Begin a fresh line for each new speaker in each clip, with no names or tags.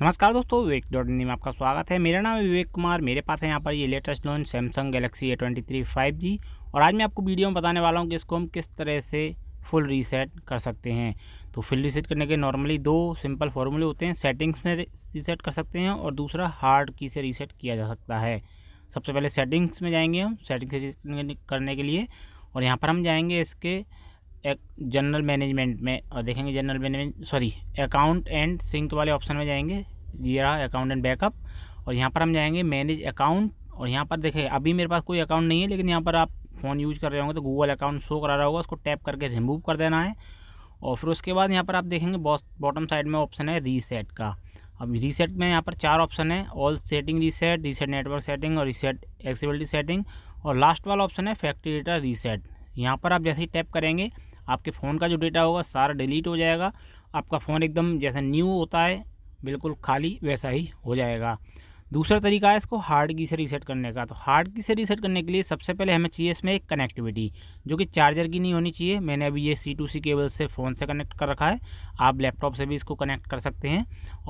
नमस्कार दोस्तों विवेक डॉट में आपका स्वागत है मेरा नाम है विवेक कुमार मेरे पास है यहाँ पर ये latest launch Samsung Galaxy A twenty three five G और आज मैं आपको वीडियो में बताने वाला हूँ कि इसको हम किस तरह से फुल रीसेट कर सकते हैं तो फुल रीसेट करने के नॉर्मली दो सिंपल फॉर्मूले होते हैं सेटिंग्स में रीसेट कर सकते हैं और दूसरा हार्ड की से रीसेट किया जा सकता है सबसे पहले सेटिंग्स में जाएंगे हम सेटिंग से करने के लिए और यहाँ पर हम जाएंगे इसके जनरल मैनेजमेंट में और देखेंगे general management sorry account and sync वाले ऑप्शन में जाएंगे ये रहा अकाउंट एंड बैकअप और यहाँ पर हम जाएंगे मैनेज अकाउंट और यहाँ पर देखें अभी मेरे पास कोई अकाउंट नहीं है लेकिन यहाँ पर आप फ़ोन यूज़ कर रहे होंगे तो गूगल अकाउंट शो करा रहा होगा उसको टैप करके रिमूव कर देना है और फिर उसके बाद यहाँ पर आप देखेंगे बॉटम साइड में ऑप्शन है रीसेट का अब रीसेट में यहाँ पर चार ऑप्शन है all setting reset reset network setting और रीसेट एक्सेबिलिटी सेटिंग और लास्ट वाला ऑप्शन है फैक्ट्री डेटा रीसेट यहाँ पर आप जैसे ही टैप करेंगे आपके फ़ोन का जो डेटा होगा सारा डिलीट हो जाएगा आपका फ़ोन एकदम जैसा न्यू होता है बिल्कुल खाली वैसा ही हो जाएगा दूसरा तरीका है इसको हार्ड की से रीसेट करने का तो हार्ड की से रीसेट करने के लिए सबसे पहले हमें चाहिए इसमें एक कनेक्टिविटी जो कि चार्जर की नहीं होनी चाहिए मैंने अभी ये सी टू सी केबल से फ़ोन से कनेक्ट कर रखा है आप लैपटॉप से भी इसको कनेक्ट कर सकते हैं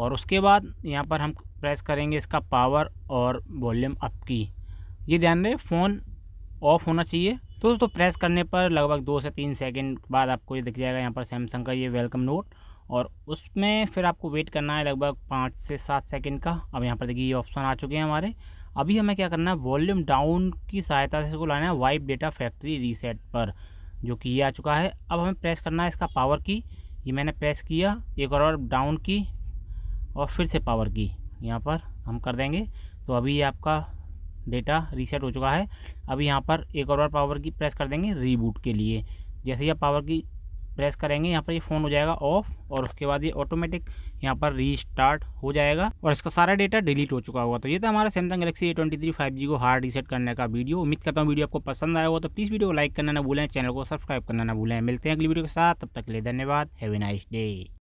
और उसके बाद यहाँ पर हम प्रेस करेंगे इसका पावर और वॉल्यूम अप की ये ध्यान रहे फ़ोन ऑफ होना चाहिए तो दोस्तों प्रेस करने पर लगभग दो से तीन सेकंड बाद आपको ये दिख जाएगा यहाँ पर सैमसंग का ये वेलकम नोट और उसमें फिर आपको वेट करना है लगभग पाँच से सात सेकंड का अब यहाँ पर देखिए ये ऑप्शन आ चुके हैं हमारे अभी हमें क्या करना है वॉल्यूम डाउन की सहायता से इसको लाना है वाइप डेटा फैक्ट्री रीसेट पर जो कि ये आ चुका है अब हमें प्रेस करना है इसका पावर की ये मैंने प्रेस किया एक और डाउन की और फिर से पावर की यहाँ पर हम कर देंगे तो अभी ये आपका डेटा रीसेट हो चुका है अब यहाँ पर एक और बार पावर की प्रेस कर देंगे रीबूट के लिए जैसे ही आप पावर की प्रेस करेंगे यहाँ पर ये यह फ़ोन हो जाएगा ऑफ और उसके बाद ये ऑटोमेटिक यहाँ पर रीस्टार्ट हो जाएगा और इसका सारा डेटा डिलीट हो चुका होगा तो ये था हमारा Samsung Galaxy A twenty three five G को हार्ड रीसेट करने का वीडियो उम्मीद करता हूँ वीडियो आपको पसंद आया हो तो प्लीज़ वीडियो को लाइक करना ना भूलें चैनल को सब्सक्राइब करना ना भूलें मिलते हैं अगली वीडियो के साथ तब तक के लिए धन्यवाद हैवी नाइस डे